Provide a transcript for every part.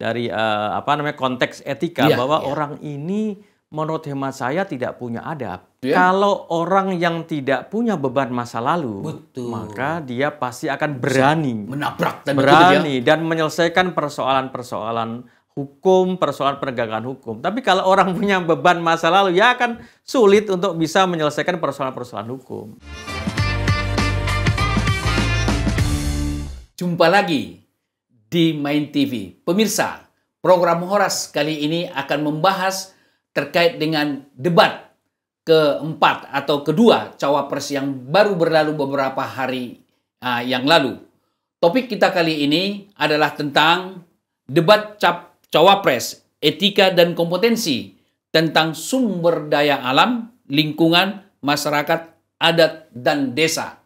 dari uh, apa namanya konteks etika yeah, bahwa yeah. orang ini menurut hemat saya tidak punya adab. Yeah. Kalau orang yang tidak punya beban masa lalu, Betul. maka dia pasti akan berani menabrak dan berani ya. dan menyelesaikan persoalan-persoalan hukum, persoalan penegakan hukum. Tapi kalau orang punya beban masa lalu, ya akan sulit untuk bisa menyelesaikan persoalan-persoalan hukum. Jumpa lagi di Main TV. Pemirsa, program Horas kali ini akan membahas terkait dengan debat keempat atau kedua cawapres yang baru berlalu beberapa hari uh, yang lalu. Topik kita kali ini adalah tentang debat cap cawapres, etika dan kompetensi tentang sumber daya alam, lingkungan, masyarakat, adat, dan desa.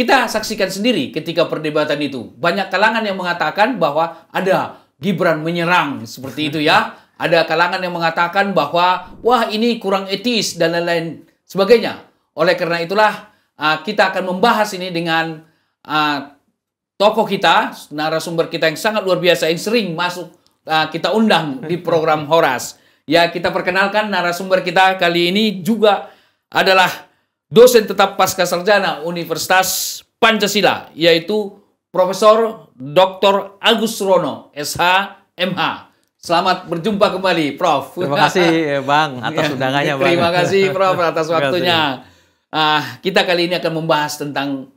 Kita saksikan sendiri ketika perdebatan itu. Banyak kalangan yang mengatakan bahwa ada Gibran menyerang seperti itu ya. Ada kalangan yang mengatakan bahwa wah ini kurang etis dan lain-lain sebagainya. Oleh karena itulah ah, kita akan membahas ini dengan uh, tokoh kita, narasumber kita yang sangat luar biasa yang sering masuk ah, kita undang di program Horas. Ya, kita perkenalkan narasumber kita kali ini juga adalah dosen tetap pasca sarjana Universitas Pancasila yaitu Profesor Dr. Agus Rono SH MH. Selamat berjumpa kembali, Prof. Terima kasih, Bang, atas ya, undangannya, Bang. Terima kasih, Prof, atas waktunya. Ah, kita kali ini akan membahas tentang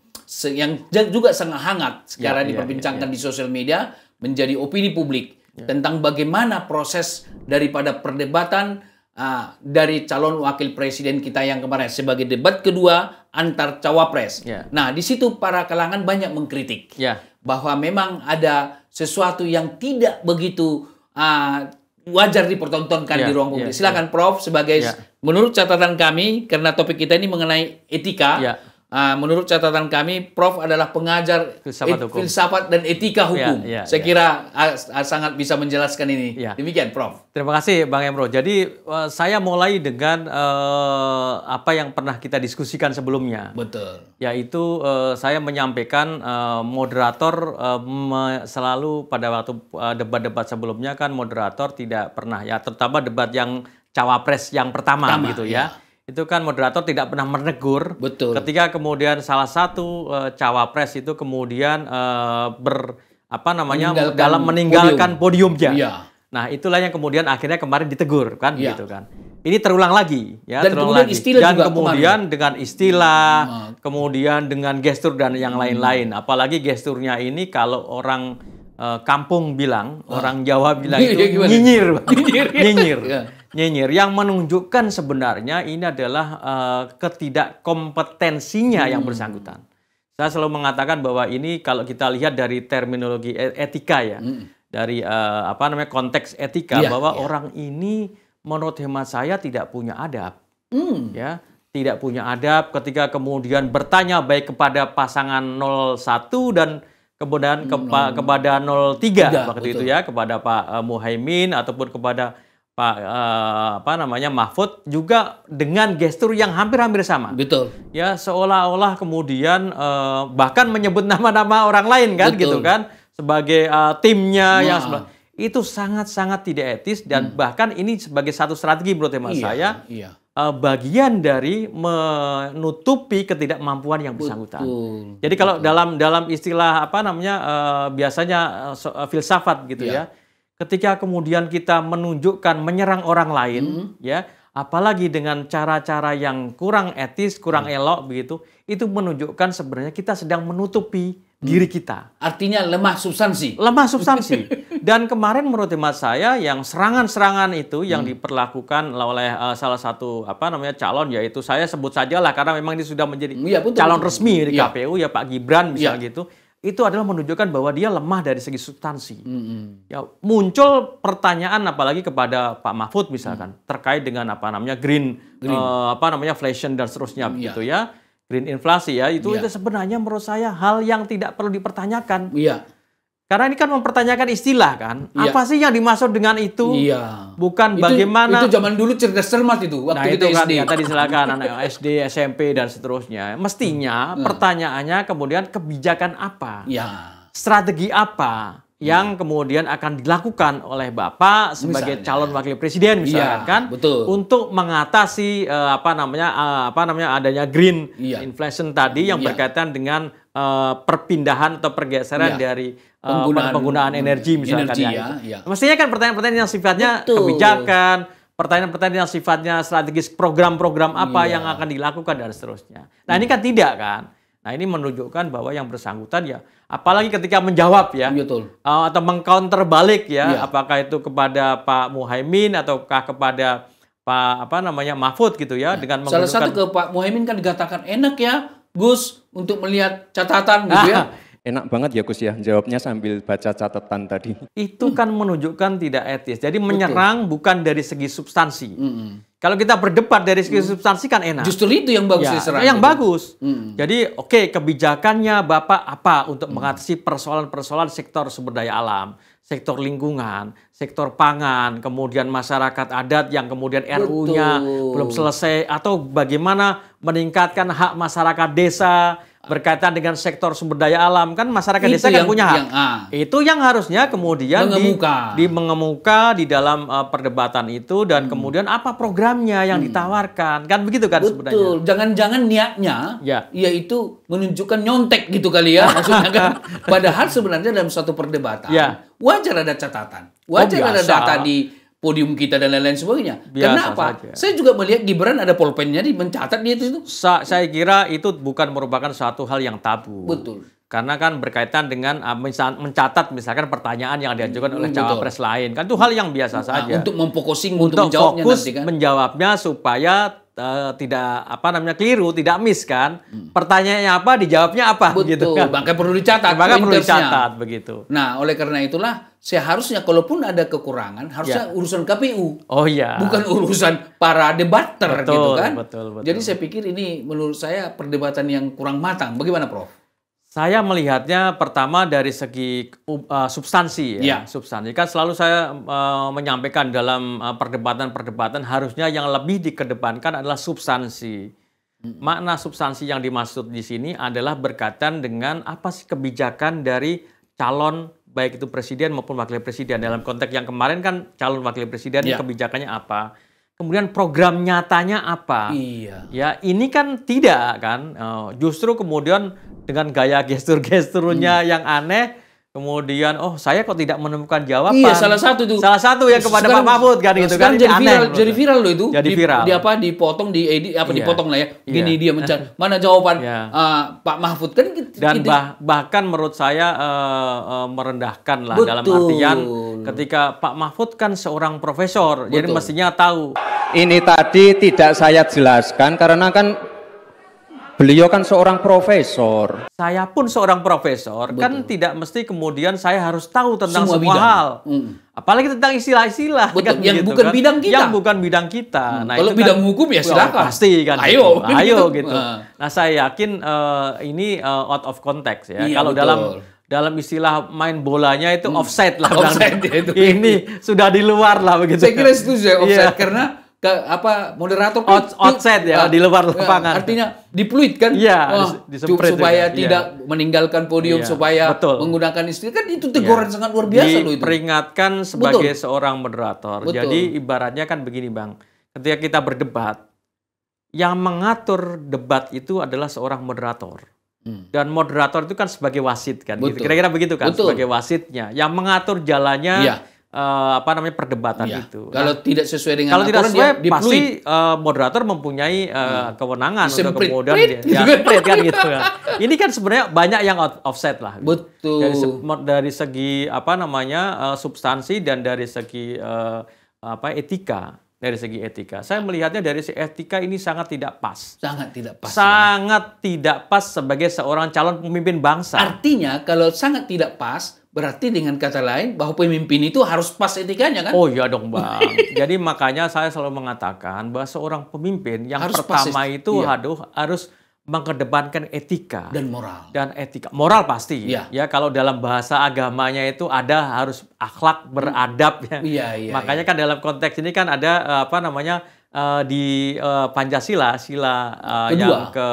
yang juga sangat hangat sekarang ya, ya, diperbincangkan ya, ya, di sosial media menjadi opini publik ya. tentang bagaimana proses daripada perdebatan uh, dari calon wakil presiden kita yang kemarin sebagai debat kedua antar cawapres. Yeah. Nah, di situ para kalangan banyak mengkritik yeah. bahwa memang ada sesuatu yang tidak begitu uh, wajar dipertontonkan yeah, di ruang publik. Yeah, Silakan yeah. Prof sebagai yeah. menurut catatan kami karena topik kita ini mengenai etika. Yeah Ah, menurut catatan kami, Prof adalah pengajar filsafat, hukum. filsafat dan etika ya, hukum. Ya, ya, Saya ya. kira uh, sangat bisa menjelaskan ini. Ya. Demikian, Prof. Terima kasih, Bang Emro. Jadi uh, saya mulai dengan uh, apa yang pernah kita diskusikan sebelumnya. Betul. Yaitu uh, saya menyampaikan uh, moderator uh, selalu pada waktu debat-debat uh, sebelumnya kan moderator tidak pernah ya, terutama debat yang cawapres yang pertama, pertama gitu ya. ya itu kan moderator tidak pernah menegur. Betul. Ketika kemudian salah satu e, cawapres itu kemudian e, ber apa namanya meninggalkan dalam meninggalkan podium. podiumnya. ya. Nah, itulah yang kemudian akhirnya kemarin ditegur kan ya. gitu kan. Ini terulang lagi ya, dan terulang kemudian lagi. Istilah dan juga kemudian kemarin. dengan istilah, hmm. kemudian dengan gestur dan yang hmm. lain-lain. Hmm. Apalagi gesturnya ini kalau orang e, kampung bilang, oh. orang Jawa bilang iya, itu nyinyir. nyinyir. nyinyir. Iya nyinyir yang menunjukkan sebenarnya ini adalah uh, ketidakkompetensinya hmm. yang bersangkutan. Saya selalu mengatakan bahwa ini kalau kita lihat dari terminologi e, etika ya, hmm. dari uh, apa namanya konteks etika ya, bahwa ya. orang ini menurut hemat saya tidak punya adab. Hmm. Ya, tidak punya adab ketika kemudian bertanya baik kepada pasangan 01 dan kemudian kepa, hmm. kepada 03 3, waktu itu ya kepada Pak uh, eh, Muhaimin ataupun kepada Pak uh, apa namanya Mahfud juga dengan gestur yang hampir-hampir sama. Betul. Ya seolah-olah kemudian eh, bahkan menyebut nama-nama orang lain kan Betul. gitu kan sebagai eh, timnya nah. yang sebelah itu sangat-sangat tidak etis dan hmm. bahkan ini sebagai satu strategi menurut tema iya, saya. Iya. Uh, bagian dari menutupi ketidakmampuan yang bersangkutan. Betul. Jadi kalau Betul. dalam dalam istilah apa namanya uh, biasanya uh, filsafat gitu yeah. ya ketika kemudian kita menunjukkan menyerang orang lain mm ya apalagi dengan cara-cara yang kurang etis, kurang hmm. elok begitu, itu menunjukkan sebenarnya kita sedang menutupi hmm. diri kita. Artinya lemah substansi. Lemah substansi. Dan kemarin menurut hemat saya yang serangan-serangan itu yang hmm. diperlakukan oleh uh, salah satu apa namanya calon yaitu saya sebut saja lah karena memang ini sudah menjadi ya, betul, calon betul. resmi di ya. KPU ya Pak Gibran misalnya ya. gitu itu adalah menunjukkan bahwa dia lemah dari segi substansi. Mm -hmm. Ya muncul pertanyaan apalagi kepada Pak Mahfud misalkan mm. terkait dengan apa namanya green, green. Uh, apa namanya inflation dan seterusnya mm, gitu ya. Green inflasi ya itu yeah. itu sebenarnya menurut saya hal yang tidak perlu dipertanyakan. Yeah. Karena ini kan mempertanyakan istilah kan. Iya. Apa sih yang dimaksud dengan itu? Iya. Bukan itu, bagaimana. Itu zaman dulu cerdas cermat itu waktu nah, itu kan, SD. Ya, tadi silakan anak ya, SD, SMP dan seterusnya. Mestinya hmm. hmm. pertanyaannya kemudian kebijakan apa? Iya. Strategi apa yang hmm. kemudian akan dilakukan oleh Bapak sebagai misalnya. calon wakil presiden misalkan ya, iya, kan? Betul. Untuk mengatasi uh, apa namanya uh, apa namanya adanya green ya. inflation tadi yang ya. berkaitan dengan uh, perpindahan atau pergeseran ya. dari Eh, penggunaan, penggunaan energi misalkan energi, ya. ya. Gitu. Iya. Mestinya kan pertanyaan-pertanyaan yang sifatnya Betul. kebijakan, pertanyaan-pertanyaan yang sifatnya strategis program-program apa ya. yang akan dilakukan dan seterusnya. Nah, ini kan tidak kan? Nah, ini menunjukkan bahwa yang bersangkutan ya apalagi ketika menjawab ya iya, Betul. Uh, atau mengcounter balik ya, ya apakah itu kepada Pak Muhaimin ataukah kepada Pak apa namanya Mahfud gitu ya, ya. dengan Salah satu ke Pak Muhaimin kan dikatakan enak ya Gus untuk melihat catatan gitu ya. Nah, Enak banget ya Gus ya jawabnya sambil baca catatan tadi. Itu kan menunjukkan tidak etis. Jadi menyerang Betul. bukan dari segi substansi. -hmm. Kalau kita berdebat dari segi mm. substansi kan enak. Justru itu yang bagus ya, diserang. Yang itu. bagus. Mm. Jadi oke okay, kebijakannya Bapak apa untuk mm. mengatasi persoalan-persoalan sektor sumber daya alam, sektor lingkungan, sektor pangan, kemudian masyarakat adat yang kemudian RU-nya belum selesai atau bagaimana meningkatkan hak masyarakat desa berkaitan dengan sektor sumber daya alam kan masyarakat itu desa kan yang, kan punya hak. Yang, ah, itu yang harusnya kemudian mengemuka. di, di mengemuka di dalam uh, perdebatan itu dan hmm. kemudian apa programnya yang hmm. ditawarkan kan begitu kan Betul. sebenarnya. Betul. Jangan-jangan niatnya ya. yaitu menunjukkan nyontek gitu kali ya maksudnya kan. Padahal sebenarnya dalam suatu perdebatan ya. wajar ada catatan, wajar oh, ada data di podium kita dan lain-lain sebagainya. Biasa Kenapa? Saja. Saya juga melihat Gibran ada pulpennya di mencatat dia itu. Sa saya kira itu bukan merupakan suatu hal yang tabu. Betul. Karena kan berkaitan dengan ah, mencatat misalkan pertanyaan yang diajukan hmm, oleh Betul. cawapres lain. Kan itu hal yang biasa nah, saja. Untuk memfokusing untuk, untuk menjawabnya fokus nanti kan. menjawabnya supaya Eh, tidak apa namanya keliru, tidak miss kan. Hmm. Pertanyaannya apa, dijawabnya apa Betul. gitu kan. Makanya perlu dicatat. Makanya perlu dicatat begitu. Nah, oleh karena itulah seharusnya kalaupun ada kekurangan harusnya ya. urusan KPU. Oh iya. Bukan urusan para debater gitu betul, gitu kan. Betul, betul. Jadi saya pikir ini menurut saya perdebatan yang kurang matang. Bagaimana Prof? Saya melihatnya pertama dari segi uh, substansi ya, ya, substansi. Kan selalu saya uh, menyampaikan dalam uh, perdebatan-perdebatan uh, harusnya yang lebih dikedepankan adalah substansi. Hmm. Makna substansi yang dimaksud di sini adalah berkaitan dengan apa sih kebijakan dari calon baik itu presiden maupun wakil presiden dalam konteks yang kemarin kan calon wakil presiden ya. kebijakannya apa kemudian program nyatanya apa? Iya. Ya, ini kan tidak kan. Oh, justru kemudian dengan gaya gestur-gesturnya hmm. yang aneh, kemudian oh saya kok tidak menemukan jawaban. Iya, salah satu itu. Salah satu yang kepada sekarang, Pak Mahfud kan gitu kan. Jadi aneh, viral, jadi viral loh itu. Jadi viral. Di, apa dipotong di edit apa iya. dipotong lah ya. Iya. Gini iya. dia mencari mana jawaban iya. uh, Pak Mahfud kan gitu. Dan gitu. Bah, bahkan menurut saya uh, uh, merendahkan lah Betul. dalam artian ketika Pak Mahfud kan seorang profesor, Betul. jadi mestinya tahu ini tadi tidak saya jelaskan karena kan beliau kan seorang profesor. Saya pun seorang profesor, kan Betul. kan tidak mesti kemudian saya harus tahu tentang semua, semua hal. Mm. Apalagi tentang istilah-istilah kan, yang gitu, bukan kan? bidang kita. Yang bukan bidang kita. Hmm. Nah, Kalau bidang kan, hukum ya silakan. Oh, pasti kan. Ayo, gitu. ayo gitu. Uh. Nah, saya yakin uh, ini uh, out of context ya. Iya, Kalau betul. dalam dalam istilah main bolanya itu hmm. offside lah. Offset ya, itu. Ini sudah di luar lah begitu. Saya kira setuju ya iya. offset karena ke apa moderator Out, outset ya uh, di luar ya, lapangan. Artinya dipluit kan? Iya, di, ya. supaya juga. Iya. tidak ya. meninggalkan podium ya, supaya betul. menggunakan istri kan itu teguran ya. sangat luar biasa loh itu. Peringatkan sebagai betul. seorang moderator. Betul. Jadi ibaratnya kan begini, Bang. Ketika kita berdebat, yang mengatur debat itu adalah seorang moderator. Hmm. Dan moderator itu kan sebagai wasit kan, gitu. kira-kira gitu. begitu kan, Betul. sebagai wasitnya, yang mengatur jalannya, ya uh, apa namanya perdebatan ya. itu. Kalau nah, tidak sesuai dengan kalau tidak sesuai pasti uh, moderator mempunyai uh, hmm. kewenangan untuk kemudian dia gitu. ya, kan gitu Ya. Ini kan sebenarnya banyak yang out, offset lah. Betul. Dari, dari segi apa namanya uh, substansi dan dari segi uh, apa etika dari segi etika. Saya melihatnya dari segi etika ini sangat tidak pas. Sangat tidak pas. Ya. Sangat ya. tidak pas sebagai seorang calon pemimpin bangsa. Artinya kalau sangat tidak pas, Berarti dengan kata lain bahwa pemimpin itu harus pas etikanya kan? Oh iya dong bang. Jadi makanya saya selalu mengatakan bahwa seorang pemimpin yang harus pertama pas, itu iya. aduh, harus mengedepankan etika dan moral dan etika moral pasti ya, ya kalau dalam bahasa agamanya itu ada harus akhlak beradab ya, Iya, iya, makanya iya. kan dalam konteks ini kan ada eh, apa namanya uh, di uh, Pancasila sila uh, yang ke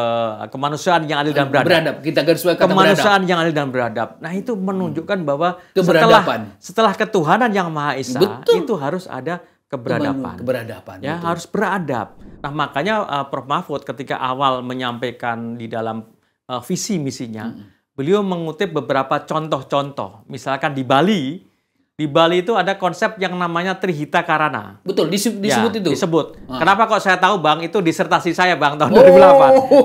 kemanusiaan yang adil dan beradab. beradab. Kita garis kemanusiaan beradab. yang adil dan beradab. Nah, itu hmm. menunjukkan bahwa setelah setelah ketuhanan yang Maha Esa Betul. itu harus ada keberadaban. Keberadaban. Ya, betul. harus beradab. Nah, makanya uh, Prof Mahfud ketika awal menyampaikan di dalam uh, visi misinya, hmm. beliau mengutip beberapa contoh-contoh. Misalkan di Bali di Bali itu ada konsep yang namanya Trihita Karana. Betul, disebut, ya, disebut itu. Disebut. Ah. Kenapa kok saya tahu, Bang? Itu disertasi saya, Bang, tahun oh,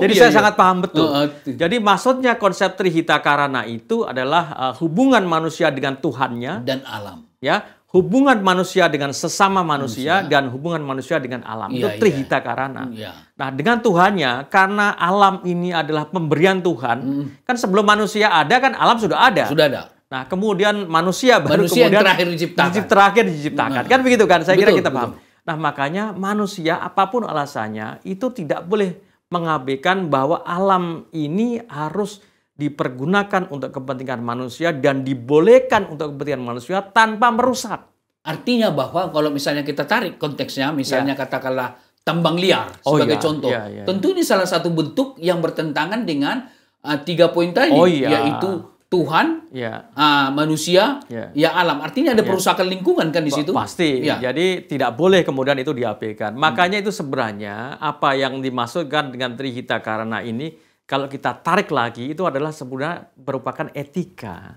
2008. Jadi iya, saya iya. sangat paham betul. Uh, Jadi maksudnya konsep Trihita Karana itu adalah uh, hubungan manusia dengan Tuhannya dan alam. Ya, hubungan manusia dengan sesama manusia, manusia. dan hubungan manusia dengan alam. Iya, itu iya. Trihita iya. Karana. Hmm, iya. Nah, dengan Tuhannya karena alam ini adalah pemberian Tuhan, mm. kan sebelum manusia ada kan alam sudah ada. Sudah ada. Nah, kemudian manusia baru manusia kemudian yang terakhir diciptakan. Dicipt terakhir diciptakan. Nah. Kan begitu kan? Saya betul, kira kita paham. Betul. Nah, makanya manusia apapun alasannya itu tidak boleh mengabaikan bahwa alam ini harus dipergunakan untuk kepentingan manusia dan dibolehkan untuk kepentingan manusia tanpa merusak. Artinya bahwa kalau misalnya kita tarik konteksnya, misalnya ya. katakanlah tambang liar oh, sebagai ya. contoh, ya, ya, ya. tentu ini salah satu bentuk yang bertentangan dengan uh, tiga poin tadi, oh, ya. yaitu Tuhan, ya. uh, manusia, ya. ya alam. Artinya ada ya. perusakan ya. lingkungan kan di situ. Pasti. Ya. Jadi tidak boleh kemudian itu diabaikan. Hmm. Makanya hmm. itu sebenarnya apa yang dimaksudkan dengan trihita karena ini kalau kita tarik lagi itu adalah sebenarnya merupakan etika.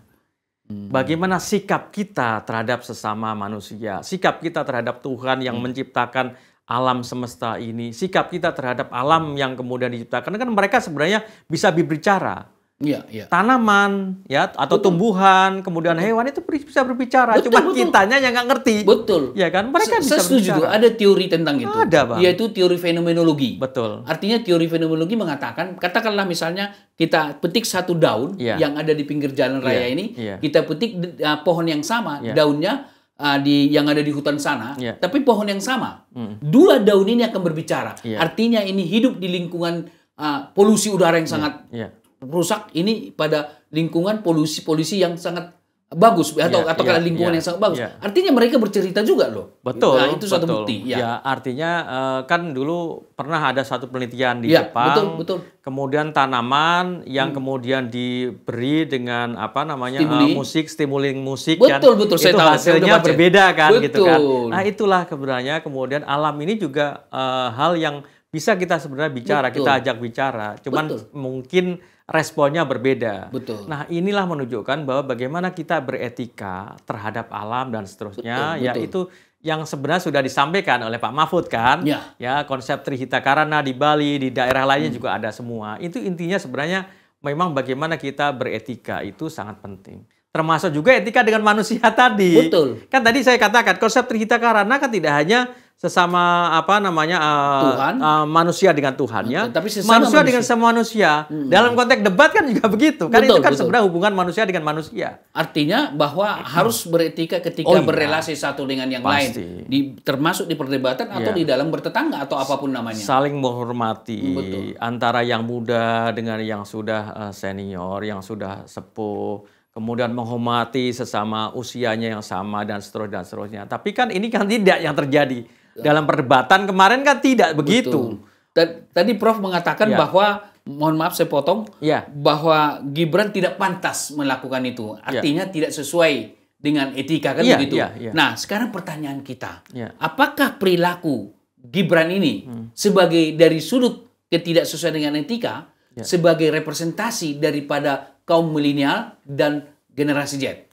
Hmm. Bagaimana sikap kita terhadap sesama manusia, sikap kita terhadap Tuhan yang hmm. menciptakan alam semesta ini, sikap kita terhadap alam yang kemudian diciptakan kan mereka sebenarnya bisa berbicara Ya, ya. Tanaman ya atau betul. tumbuhan, kemudian hewan itu bisa berbicara. Betul, Cuma betul. kitanya yang nggak ngerti. Betul. Ya kan? Mereka Se bisa setuju berbicara. Ada teori tentang itu. Ada, Bang. Yaitu teori fenomenologi. Betul. Artinya teori fenomenologi mengatakan, katakanlah misalnya kita petik satu daun ya. yang ada di pinggir jalan raya ya. ini, ya. kita petik uh, pohon yang sama, ya. daunnya uh, di yang ada di hutan sana, ya. tapi pohon yang sama. Hmm. Dua daun ini akan berbicara. Ya. Artinya ini hidup di lingkungan uh, polusi udara yang iya, sangat sangat Ya rusak ini pada lingkungan polusi-polusi yang sangat bagus atau yeah, atau yeah, lingkungan ya, yang sangat bagus. Ya. Artinya mereka bercerita juga loh. Betul. Nah, itu betul. bukti. Ya, ya artinya eh, kan dulu pernah ada satu penelitian di ya, Jepang. Betul, betul. Kemudian tanaman yang hmm. kemudian diberi dengan apa namanya Stimuli. Uh, musik, stimuling musik betul, kan. Betul, betul. Itu saya hasilnya tahu, berbeda kan betul. gitu kan. Nah, itulah kebenarannya kemudian alam ini juga uh, hal yang bisa kita sebenarnya bicara, betul. kita ajak bicara. Cuman betul. mungkin responnya berbeda. Betul. Nah, inilah menunjukkan bahwa bagaimana kita beretika terhadap alam dan seterusnya, betul, yaitu betul. yang sebenarnya sudah disampaikan oleh Pak Mahfud kan, ya, ya konsep Trihita Karana di Bali, di daerah lainnya hmm. juga ada semua. Itu intinya sebenarnya memang bagaimana kita beretika itu sangat penting. Termasuk juga etika dengan manusia tadi. Betul. Kan tadi saya katakan konsep Trihita Karana kan tidak hanya sesama apa namanya uh, Tuhan. Uh, manusia dengan Tuhannya, tapi manusia, manusia dengan semua manusia. Hmm. Dalam konteks debat kan juga begitu. Kan betul, itu kan betul. sebenarnya hubungan manusia dengan manusia. Artinya bahwa hmm. harus beretika ketika oh, iya. berrelasi satu dengan yang Pasti. lain, di, termasuk di perdebatan atau yeah. di dalam bertetangga atau apapun namanya. Saling menghormati betul. antara yang muda dengan yang sudah eh, senior, yang sudah sepuh kemudian menghormati sesama usianya yang sama dan seterusnya dan seterusnya. Tapi kan ini kan tidak yang terjadi dalam perdebatan kemarin kan tidak begitu. Betul. Tadi Prof mengatakan ya. bahwa mohon maaf saya potong ya. bahwa Gibran tidak pantas melakukan itu. Ya. Artinya ya. tidak sesuai dengan etika kan ya, begitu. Ya, ya. Nah, sekarang pertanyaan kita, ya. apakah perilaku Gibran ini hmm. sebagai dari sudut ketidaksesuaian dengan etika ya. sebagai representasi daripada kaum milenial dan generasi Z?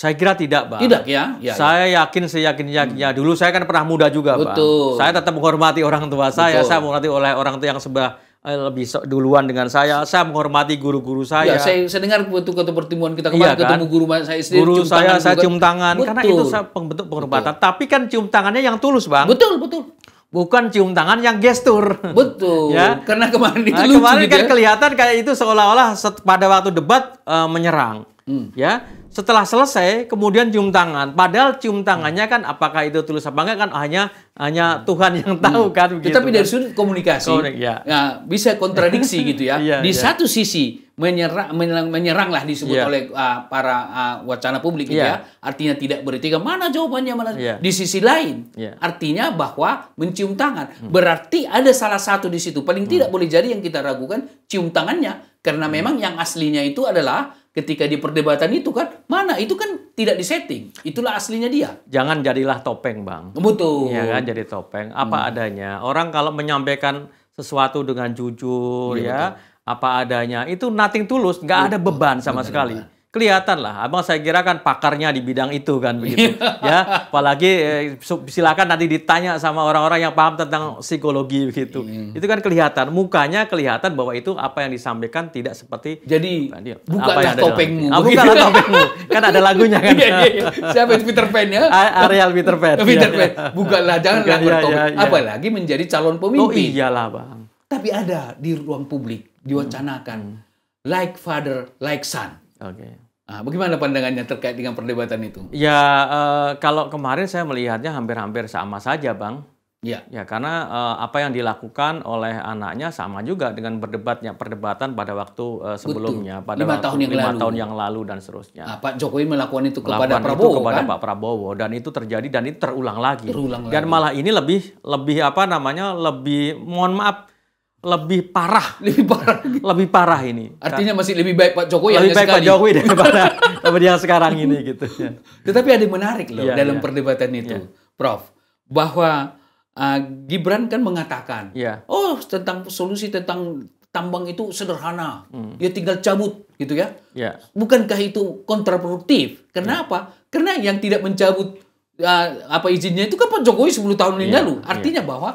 Saya kira tidak, Pak. Tidak ya? ya saya ya. yakin yakin yakinnya Hmm. Dulu saya kan pernah muda juga, Betul. Pak. Saya tetap menghormati orang tua saya. Betul. Saya menghormati oleh orang tua yang sebelah eh, lebih duluan dengan saya. Saya menghormati guru-guru saya. Ya, saya, saya dengar waktu ketemu pertemuan kita kemarin ya, kan? ketemu guru saya sendiri. Guru cium saya, saya cium tangan. Betul. Karena itu saya pembentuk penghormatan. Betul. Tapi kan cium tangannya yang tulus, Bang. Betul, betul bukan cium tangan yang gestur. Betul. ya. Karena kemarin itu nah, lucu kemarin kan ya? kelihatan kayak itu seolah-olah pada waktu debat uh, menyerang. Hmm. Ya setelah selesai kemudian cium tangan padahal cium tangannya kan apakah itu tulus apa enggak kan hanya hanya hmm. Tuhan yang tahu hmm. kan begitu. tapi dari kan. sudut komunikasi ya. ya bisa kontradiksi gitu ya. ya di ya. satu sisi menyerang menyerang menyeranglah disebut ya. oleh uh, para uh, wacana publik gitu iya. ya. Artinya tidak beretika mana jawabannya mana iya. di sisi lain. Iya. Artinya bahwa mencium tangan hmm. berarti ada salah satu di situ. Paling hmm. tidak boleh jadi yang kita ragukan cium tangannya karena hmm. memang yang aslinya itu adalah ketika di perdebatan itu kan mana itu kan tidak disetting itulah aslinya dia jangan jadilah topeng bang betul ya kan jadi topeng apa hmm. adanya orang kalau menyampaikan sesuatu dengan jujur iya, ya apa adanya itu nothing tulus nggak ada beban sama benar, sekali benar kelihatan lah. Abang saya kira kan pakarnya di bidang itu kan begitu. Iya. ya, apalagi eh, silakan nanti ditanya sama orang-orang yang paham tentang psikologi begitu. Hmm. Itu kan kelihatan, mukanya kelihatan bahwa itu apa yang disampaikan tidak seperti Jadi bukanlah topengmu. Ah, bukanlah topengmu. kan ada lagunya kan. iya, iya, iya. Siapa yang Peter Pan ya? Ah, Ariel Peter Pan. Peter Pan. Bukanlah jangan Bukan, iya, iya, iya. apalagi menjadi calon oh, pemimpin. Oh iyalah, Bang. Tapi ada di ruang publik diwacanakan hmm. like father like son. Oke. Okay. Nah, bagaimana pandangannya terkait dengan perdebatan itu? Ya, uh, kalau kemarin saya melihatnya hampir-hampir sama saja, Bang. Ya. Ya, karena uh, apa yang dilakukan oleh anaknya sama juga dengan berdebatnya perdebatan pada waktu uh, sebelumnya, Betul. pada lima waktu tahun yang lima lalu. tahun yang lalu dan seterusnya. Nah, Pak Jokowi melakukan itu melakukan kepada Prabowo, itu kepada kan? Pak Prabowo dan itu terjadi dan itu terulang lagi. Terulang dan lagi. malah ini lebih lebih apa namanya lebih mohon maaf lebih parah, lebih parah, lebih parah ini. Artinya masih lebih baik Pak Jokowi lebih baik sekali. Pak Jokowi daripada yang sekarang ini gitu. Tetapi ada yang menarik loh ya, dalam ya. perdebatan itu, ya. Prof, bahwa uh, Gibran kan mengatakan, ya. oh tentang solusi tentang tambang itu sederhana, hmm. ya tinggal cabut gitu ya. ya. Bukankah itu kontraproduktif? Kenapa? Iya. Ya. Karena yang tidak mencabut uh, apa izinnya itu kan Pak Jokowi 10 tahun yang ya. Artinya ya. bahwa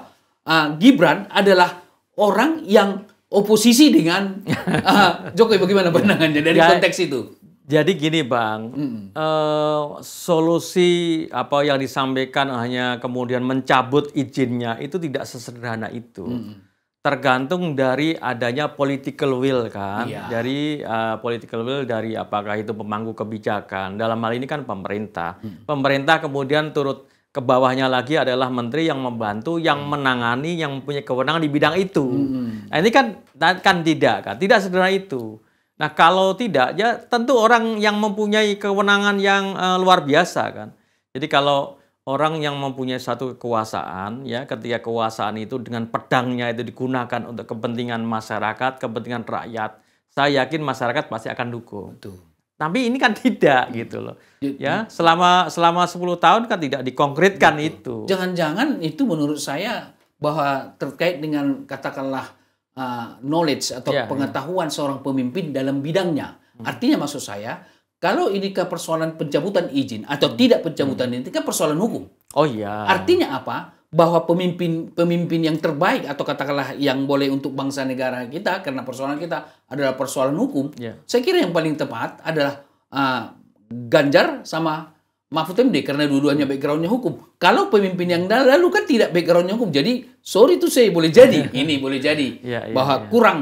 uh, Gibran adalah orang yang oposisi dengan uh, Jokowi. Bagaimana iya. pandangannya dari ya, konteks itu? Jadi gini bang, mm. uh, solusi apa yang disampaikan hanya kemudian mencabut izinnya itu tidak sesederhana itu. Mm. Tergantung dari adanya political will kan, iya. dari uh, political will dari apakah itu pemangku kebijakan. Dalam hal ini kan pemerintah, hmm. pemerintah kemudian turut ke bawahnya lagi adalah menteri yang membantu, yang hmm. menangani, yang mempunyai kewenangan di bidang itu. Hmm. Nah, ini kan kan tidak kan, tidak sederhana itu. Nah, kalau tidak ya tentu orang yang mempunyai kewenangan yang uh, luar biasa kan. Jadi kalau orang yang mempunyai satu kekuasaan ya ketika kekuasaan itu dengan pedangnya itu digunakan untuk kepentingan masyarakat, kepentingan rakyat, saya yakin masyarakat pasti akan dukung. Betul. Tapi ini kan tidak iya. gitu loh. Iya. Ya, selama selama 10 tahun kan tidak dikonkretkan Betul. itu. Jangan-jangan itu menurut saya bahwa terkait dengan katakanlah uh, knowledge atau yeah, pengetahuan yeah. seorang pemimpin dalam bidangnya. Hmm. Artinya maksud saya kalau ini ke persoalan pencabutan izin atau hmm. tidak pencabutan hmm. ini kan persoalan hukum. Oh iya. Artinya apa? bahwa pemimpin pemimpin yang terbaik atau katakanlah yang boleh untuk bangsa negara kita karena persoalan kita adalah persoalan hukum. Yeah. Saya kira yang paling tepat adalah uh, Ganjar sama Mahfud MD karena dua-duanya backgroundnya hukum. Kalau pemimpin yang lalu kan tidak backgroundnya hukum, jadi sorry tuh saya boleh jadi ini boleh jadi yeah, yeah, bahwa yeah. kurang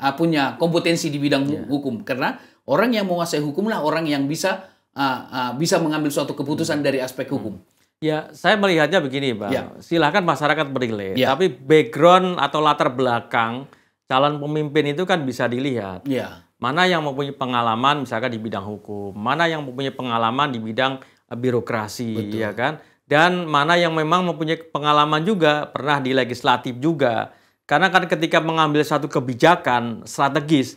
uh, punya kompetensi di bidang yeah. hukum karena orang yang menguasai lah orang yang bisa uh, uh, bisa mengambil suatu keputusan dari aspek hukum. Ya, saya melihatnya begini, Bang. Ya. Silahkan masyarakat beri ya. tapi background atau latar belakang calon pemimpin itu kan bisa dilihat. Ya. Mana yang mempunyai pengalaman misalkan di bidang hukum, mana yang mempunyai pengalaman di bidang eh, birokrasi, Betul. ya kan? Dan mana yang memang mempunyai pengalaman juga, pernah di legislatif juga. Karena kan ketika mengambil satu kebijakan strategis,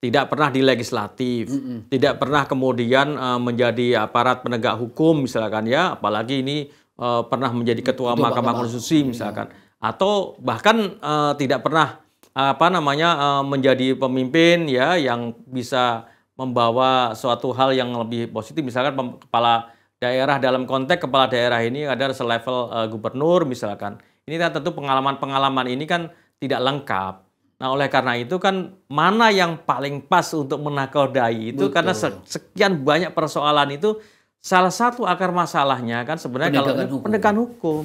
tidak pernah di legislatif, mm -mm. tidak pernah kemudian uh, menjadi aparat penegak hukum misalkan ya, apalagi ini uh, pernah menjadi ketua ketua Mahkamah Konstitusi misalkan, iya. atau bahkan uh, tidak pernah apa namanya uh, menjadi pemimpin ya yang bisa membawa suatu hal yang lebih positif, misalkan kepala daerah dalam konteks kepala daerah ini ada selevel uh, gubernur misalkan, ini kan tentu pengalaman-pengalaman ini kan tidak lengkap Nah, oleh karena itu kan mana yang paling pas untuk menakodai itu Betul. karena sekian banyak persoalan itu salah satu akar masalahnya kan sebenarnya penegakan kalau hukum. penegakan hukum.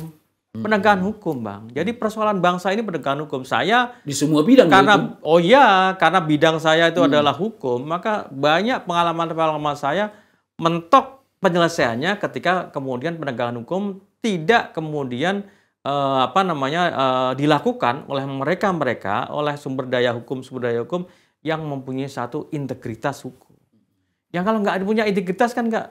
Hmm. Penegakan hukum, Bang. Jadi hmm. persoalan bangsa ini penegakan hukum. Saya di semua bidang karena itu. oh iya, karena bidang saya itu hmm. adalah hukum, maka banyak pengalaman-pengalaman saya mentok penyelesaiannya ketika kemudian penegakan hukum tidak kemudian eh, apa namanya eh, dilakukan oleh mereka-mereka oleh sumber daya hukum sumber daya hukum yang mempunyai satu integritas hukum. Yang kalau nggak punya integritas kan nggak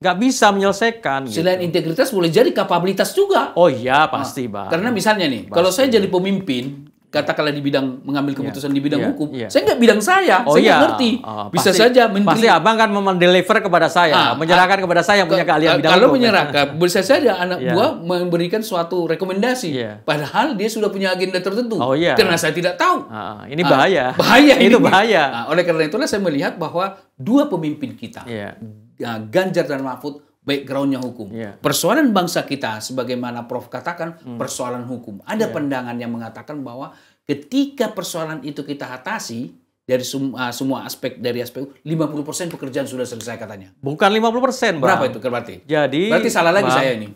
nggak bisa menyelesaikan. Gitu. Selain gitu. integritas boleh jadi kapabilitas juga. Oh iya pasti nah, bang. Karena misalnya nih, pasti. kalau saya jadi pemimpin, katakanlah di bidang mengambil iya. keputusan yeah. di bidang yeah. hukum, yeah. saya nggak bidang saya, oh, saya iya. ngerti. Uh, Bisa pasti, saja menteri. Pasti abang kan mendeliver kepada saya, ah, menyerahkan ah, kepada saya yang punya keahlian bidang kalau hukum. Kalau ya. menyerahkan, bisa saja anak yeah. buah memberikan suatu rekomendasi, yeah. padahal dia sudah punya agenda tertentu. Oh, yeah. Karena saya tidak tahu. Uh, ini bahaya. Uh, bahaya. itu bahaya. Uh, oleh karena itulah saya melihat bahwa dua pemimpin kita, yeah. Ganjar dan Mahfud, backgroundnya hukum. Yeah. Persoalan bangsa kita, sebagaimana Prof katakan, hmm. persoalan hukum. Ada yeah. pandangan yang mengatakan bahwa ketika persoalan itu kita atasi dari sum, ah, semua aspek dari aspek 50% pekerjaan sudah selesai katanya. Bukan 50%, Bang. Berapa itu berarti? Jadi Berarti salah lagi bang. saya ini.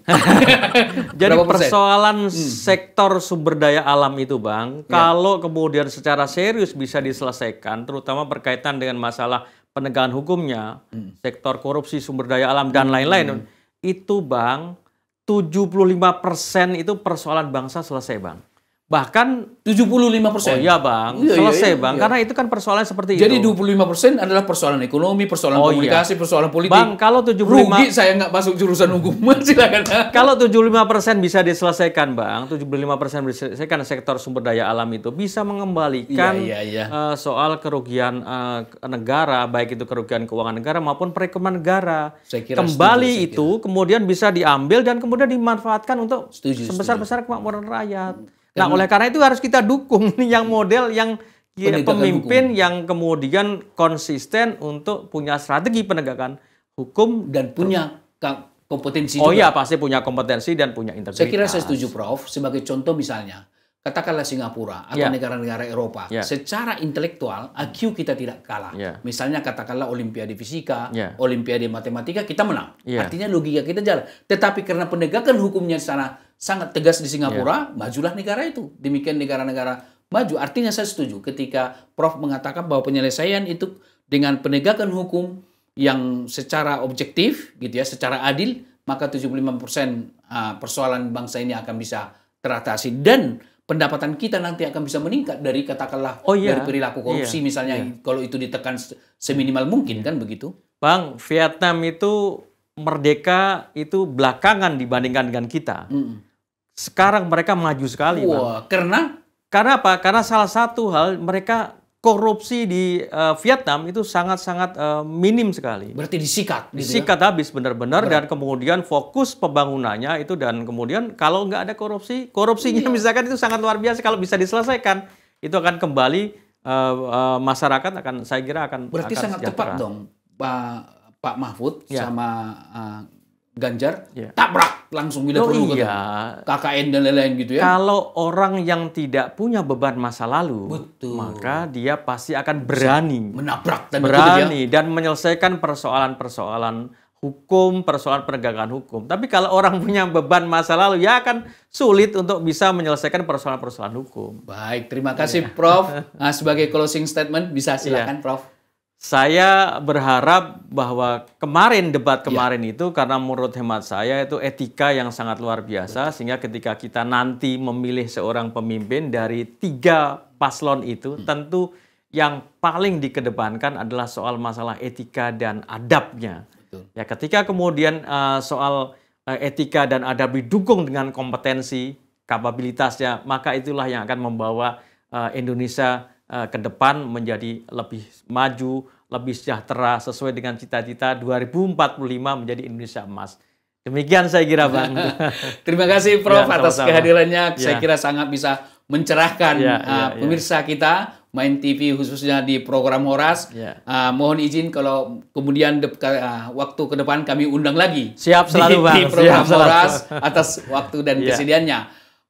Jadi persoalan persen? Hmm. sektor sumber daya alam itu, Bang, ya. kalau kemudian secara serius bisa diselesaikan terutama berkaitan dengan masalah penegakan hukumnya, hmm. sektor korupsi sumber daya alam dan hmm. lain-lain, hmm. itu Bang 75% itu persoalan bangsa selesai Bang bahkan 75 persen. Oh iya bang, iya, iya selesai iya, iya, bang, iya. karena itu kan persoalan seperti Jadi itu. Jadi 25 persen adalah persoalan ekonomi, persoalan oh, iya. komunikasi, iya. persoalan politik. Bang, kalau 75 rugi saya nggak masuk jurusan hukum silakan. kalau 75 persen bisa diselesaikan bang, 75 persen diselesaikan sektor sumber daya alam itu bisa mengembalikan iya, iya, iya. Uh, soal kerugian uh, negara, baik itu kerugian keuangan negara maupun perekonomian negara. Saya kira Kembali setuju, saya itu kira. kemudian bisa diambil dan kemudian dimanfaatkan untuk sebesar-besar kemakmuran rakyat. Hmm Nah, oleh karena itu harus kita dukung yang model yang ya, pemimpin hukum. yang kemudian konsisten untuk punya strategi penegakan hukum dan punya kompetensi. Oh iya, pasti punya kompetensi dan punya integritas. Saya kira saya setuju, Prof. Sebagai contoh misalnya, katakanlah Singapura atau iya. negara-negara ya. Eropa, ya. secara intelektual IQ kita tidak kalah. Ya. Misalnya katakanlah Olimpiade Fisika, ya. Olimpiade Matematika kita menang. Ya. Artinya logika kita jalan. Tetapi karena penegakan hukumnya di sana sangat tegas di Singapura, yeah. majulah negara itu. Demikian negara-negara maju. Artinya saya setuju ketika Prof mengatakan bahwa penyelesaian itu dengan penegakan hukum yang secara objektif gitu ya, secara adil, maka 75% ah, persoalan bangsa ini akan bisa teratasi dan pendapatan kita nanti akan bisa meningkat dari katakanlah oh, iya. dari perilaku iya. korupsi iya. misalnya iya. kalau itu ditekan seminimal mungkin iya. kan begitu. Bang, Vietnam itu merdeka itu belakangan dibandingkan dengan kita. Mm -mm. Sekarang mereka maju sekali, Wah, Bang. Karena? Karena apa? Karena salah satu hal mereka korupsi di uh, Vietnam itu sangat-sangat uh, minim sekali. Berarti disikat. Gitu ya? disikat ya? habis benar-benar dan kemudian fokus pembangunannya itu dan kemudian kalau nggak ada korupsi, korupsinya iya. misalkan itu sangat luar biasa kalau bisa diselesaikan itu akan kembali uh, uh, masyarakat akan saya kira akan. Berarti akan sangat sejahtera. tepat dong Pak Pak Mahfud ya. sama uh, Ganjar yeah. tabrak langsung bila oh, perlu iya. Kata. KKN dan lain-lain gitu ya. Kalau orang yang tidak punya beban masa lalu, Betul. maka dia pasti akan berani menabrak dan berani ya. dan menyelesaikan persoalan-persoalan hukum, persoalan penegakan hukum. Tapi kalau orang punya beban masa lalu, ya akan sulit untuk bisa menyelesaikan persoalan-persoalan hukum. Baik, terima kasih yeah. Prof. Nah, sebagai closing statement bisa iya. silakan yeah. Prof saya berharap bahwa kemarin debat iya. kemarin ya. itu karena menurut hemat saya itu etika yang sangat luar biasa Betul. sehingga ketika kita nanti memilih seorang pemimpin dari tiga paslon itu hmm. tentu yang paling dikedepankan adalah soal masalah etika dan adabnya. Betul. Ya ketika kemudian uh, soal uh, etika dan adab didukung dengan kompetensi kapabilitasnya maka itulah yang akan membawa uh, Indonesia uh, ke depan menjadi lebih maju, lebih sejahtera sesuai dengan cita-cita 2045 menjadi Indonesia emas. Demikian saya kira Bang. Terima kasih Prof ya, atas kehadirannya. Ya. Saya kira sangat bisa mencerahkan ya, eh, ya, uh, pemirsa ya. kita main TV khususnya di program Horas. Ya. Uh, mohon izin kalau kemudian de uh, waktu ke depan kami undang lagi. Siap selalu di, Bang. Di program Siap selalu. Horas atas waktu dan ya. kesediaannya.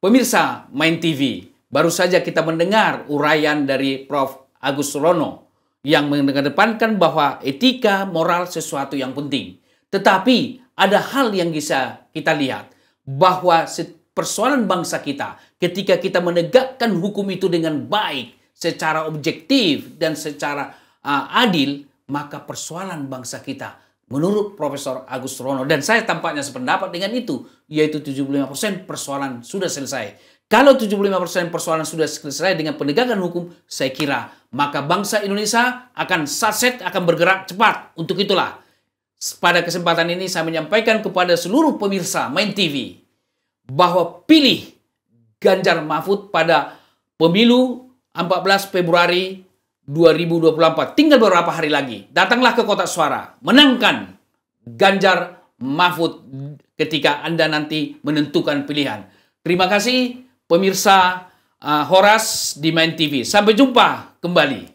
Pemirsa Main TV Baru saja kita mendengar uraian dari Prof. Agus Rono yang mengedepankan bahwa etika moral sesuatu yang penting. Tetapi ada hal yang bisa kita lihat bahwa persoalan bangsa kita ketika kita menegakkan hukum itu dengan baik secara objektif dan secara uh, adil maka persoalan bangsa kita menurut Profesor Agus Rono dan saya tampaknya sependapat dengan itu yaitu 75% persoalan sudah selesai kalau 75% persoalan sudah selesai dengan penegakan hukum, saya kira maka bangsa Indonesia akan saset, akan bergerak cepat. Untuk itulah, pada kesempatan ini saya menyampaikan kepada seluruh pemirsa Main TV bahwa pilih Ganjar Mahfud pada pemilu 14 Februari 2024. Tinggal beberapa hari lagi. Datanglah ke kotak suara. Menangkan Ganjar Mahfud ketika Anda nanti menentukan pilihan. Terima kasih pemirsa uh, Horas di Main TV. Sampai jumpa kembali.